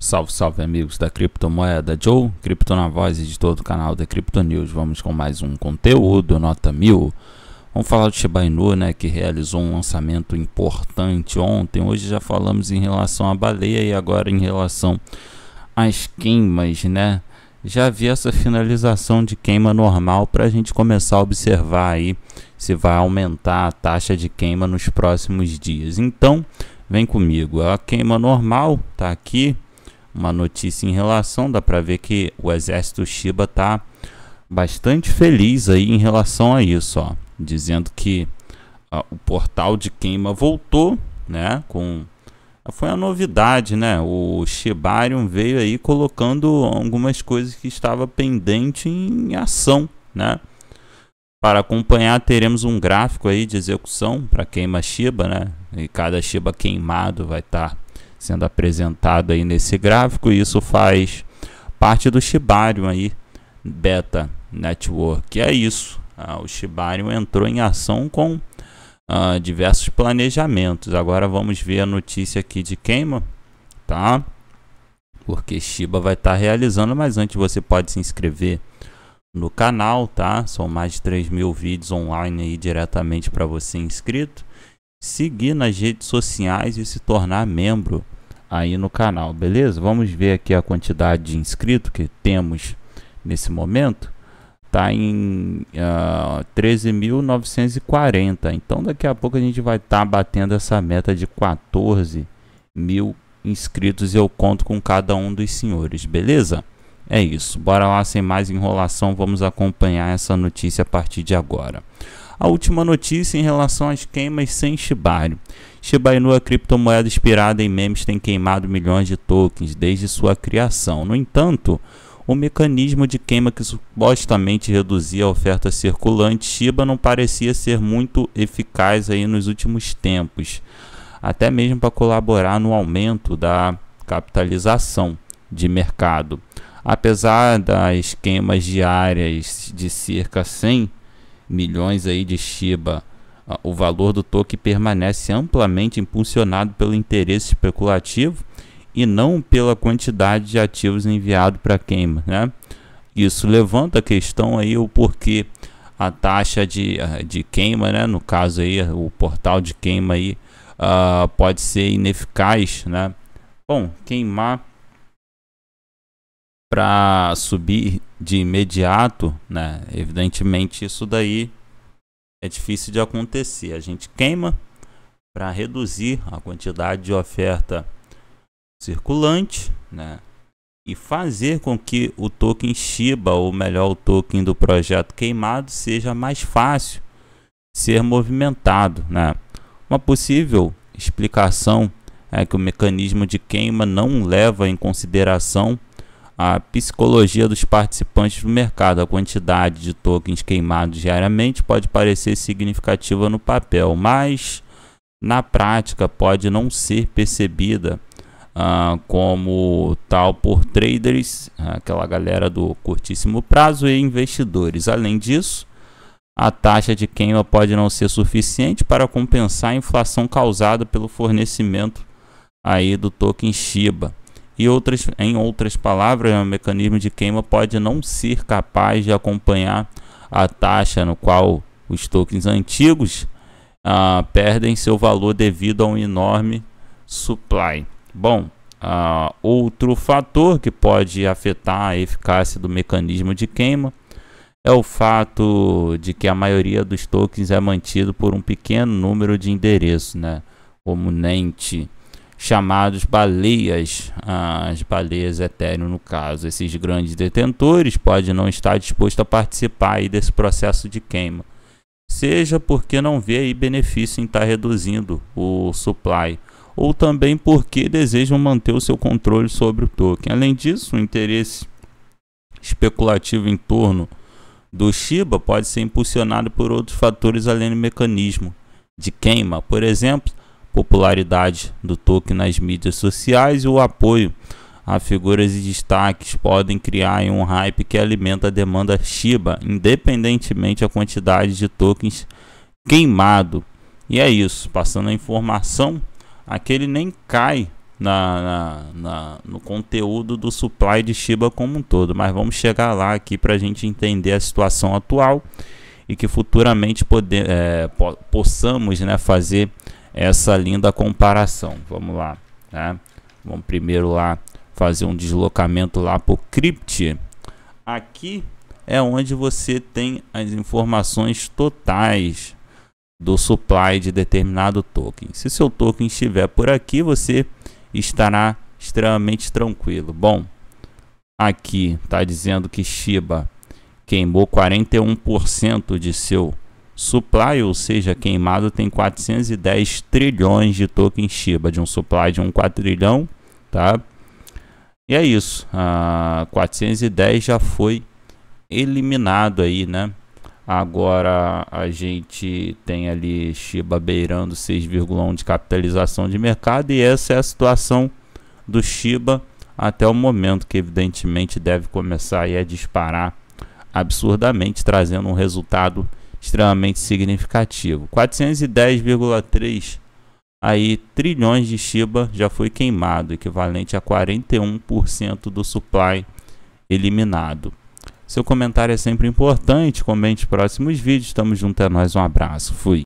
Salve, salve amigos da criptomoeda Joe, cripto na voz, editor do canal da Crypto News. Vamos com mais um conteúdo, nota mil. Vamos falar do Shiba Inu, né, que realizou um lançamento importante ontem. Hoje já falamos em relação à baleia e agora em relação às queimas, né? Já havia essa finalização de queima normal para a gente começar a observar aí se vai aumentar a taxa de queima nos próximos dias. Então, vem comigo. A queima normal tá aqui, uma notícia em relação, dá para ver que o exército Shiba tá bastante feliz aí em relação a isso, ó, dizendo que ó, ah, o portal de queima voltou, né, com ah, foi a novidade, né? O Shibarium veio aí colocando algumas coisas que estava pendente em ação, né? Para acompanhar, teremos um gráfico aí de execução para queima Shiba, né? E cada Shiba queimado vai estar tá sendo apresentado aí nesse gráfico. E isso faz parte do Shibarium aí, Beta Network. E é isso. Ah, o Shibarium entrou em ação com ah, diversos planejamentos. Agora vamos ver a notícia aqui de queima, tá? Porque Shiba vai estar tá realizando, mas antes você pode se inscrever no canal, tá? São mais de 3 mil vídeos online aí diretamente para você inscrito seguir nas redes sociais e se tornar membro aí no canal, beleza? Vamos ver aqui a quantidade de inscritos que temos nesse momento. Tá em uh, ah, 13.940. Então daqui a pouco a gente vai estar tá batendo essa meta de 14 mil inscritos. Eu conto com cada um dos senhores, beleza? É isso. Bora lá sem mais enrolação. Vamos acompanhar essa notícia a partir de agora. A última notícia em relação às queimas sem Shibari. Shiba Inu, a é criptomoeda inspirada em memes, tem queimado milhões de tokens desde sua criação. No entanto, o mecanismo de queima que supostamente reduzia a oferta circulante Shiba não parecia ser muito eficaz aí nos últimos tempos, até mesmo para colaborar no aumento da capitalização de mercado. Apesar das queimas diárias de cerca 100 milhões aí de Shiba, ah, o valor do token permanece amplamente impulsionado pelo interesse especulativo e não pela quantidade de ativos enviado para queima, né? Isso levanta a questão aí o porquê a taxa de, ah, de queima, né? No caso aí o portal de queima aí uh, pode ser ineficaz, né? Bom, queimar para subir de imediato, né? Evidentemente isso daí é difícil de acontecer. A gente queima para reduzir a quantidade de oferta circulante, né? E fazer com que o token Shiba, ou melhor, o token do projeto queimado, seja mais fácil ser movimentado, né? Uma possível explicação é que o mecanismo de queima não leva em consideração a psicologia dos participantes do mercado. A quantidade de tokens queimados diariamente pode parecer significativa no papel, mas na prática pode não ser percebida ah, como tal por traders, aquela galera do curtíssimo prazo, e investidores. Além disso, a taxa de queima pode não ser suficiente para compensar a inflação causada pelo fornecimento aí do token Shiba. E outras, em outras palavras, o mecanismo de queima pode não ser capaz de acompanhar a taxa no qual os tokens antigos ah, perdem seu valor devido a um enorme supply. Bom, ah, outro fator que pode afetar a eficácia do mecanismo de queima é o fato de que a maioria dos tokens é mantido por um pequeno número de endereços, né? como NENT, chamados baleias, as baleias Ethereum no caso. Esses grandes detentores podem não estar dispostos a participar desse processo de queima, seja porque não vê aí benefício em estar tá reduzindo o supply, ou também porque desejam manter o seu controle sobre o token. Além disso, o interesse especulativo em torno do Shiba pode ser impulsionado por outros fatores além do mecanismo de queima, por exemplo, popularidade do token nas mídias sociais e o apoio a figuras e destaques podem criar um hype que alimenta a demanda Shiba, independentemente da quantidade de tokens queimado. E é isso, passando a informação, aquele nem cai na, na, na, no conteúdo do supply de Shiba como um todo. Mas vamos chegar lá aqui para a gente entender a situação atual e que futuramente poder, é, eh, po possamos né, fazer essa linda comparação. Vamos lá, né? Vamos primeiro lá fazer um deslocamento lá para o Crypt. Aqui é onde você tem as informações totais do supply de determinado token. Se seu token estiver por aqui, você estará extremamente tranquilo. Bom, aqui está dizendo que Shiba queimou 41% de seu Supply, ou seja, queimado, tem 410 trilhões de tokens Shiba, de um supply de um quadrilhão, tá? E é isso, a ah, 410 já foi eliminado aí, né? Agora a gente tem ali Shiba beirando 6,1 de capitalização de mercado e essa é a situação do Shiba até o momento que evidentemente deve começar a disparar absurdamente, trazendo um resultado extremamente significativo. 410,3 aí trilhões de Shiba já foi queimado, equivalente a 41% do supply eliminado. Seu comentário é sempre importante, comente próximos vídeos, tamo junto é nós, um abraço, fui.